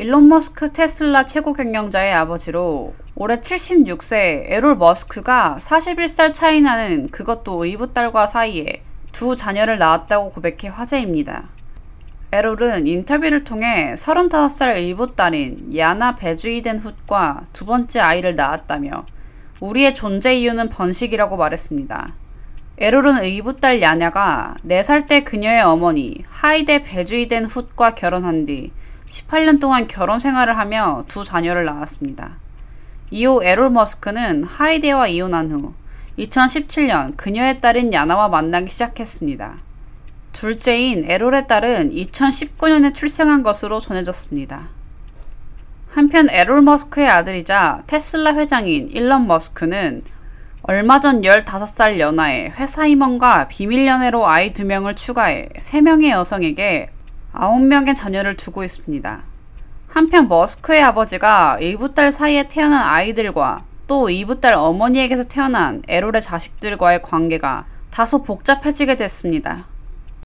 일론 머스크 테슬라 최고 경영자의 아버지로 올해 76세 에롤 머스크가 41살 차이 나는 그것도 의붓 딸과 사이에 두 자녀를 낳았다고 고백해 화제입니다. 에롤은 인터뷰를 통해 35살 의붓 딸인 야나 베주이덴 훗과 두 번째 아이를 낳았다며 우리의 존재 이유는 번식이라고 말했습니다. 에롤은 의붓딸 야냐가 4살 때 그녀의 어머니 하이데 배주이덴 훗과 결혼한 뒤 18년 동안 결혼 생활을 하며 두 자녀를 낳았습니다. 이후 에롤 머스크는 하이데와 이혼한 후 2017년 그녀의 딸인 야나와 만나기 시작했습니다. 둘째인 에롤의 딸은 2019년에 출생한 것으로 전해졌습니다. 한편 에롤 머스크의 아들이자 테슬라 회장인 일런 머스크는 얼마 전 15살 연하에 회사 임원과 비밀 연애로 아이 2명을 추가해 3명의 여성에게 9명의 자녀를 두고 있습니다. 한편 머스크의 아버지가 2부 딸 사이에 태어난 아이들과 또 2부 딸 어머니에게서 태어난 에롤의 자식들과의 관계가 다소 복잡해지게 됐습니다.